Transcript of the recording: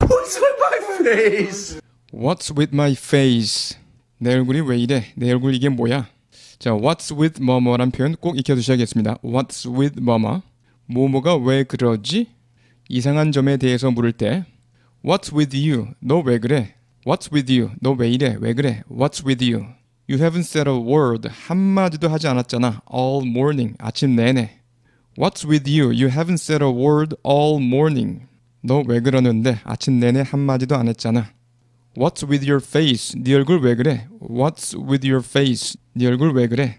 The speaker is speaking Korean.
What's with my face? What's with my face? 내 얼굴이 왜 이래? 내 얼굴 이게 뭐야? 자, what's with 뭐뭐란 표현 꼭 익혀두셔야겠습니다. What's with 뭐뭐? 뭐뭐가 왜 그러지? 이상한 점에 대해서 물을 때 What's with you? 너 왜 그래? What's with you? 너 왜 이래? 왜 그래? What's with you? You haven't said a word. 한마디도 하지 않았잖아. All morning. 아침 내내. What's with you? You haven't said a word all morning. 너왜 그러는데 아침 내내 한마디도 안 했잖아. What's with your face? 네 얼굴 왜 그래? What's with your face? 네 얼굴 왜 그래?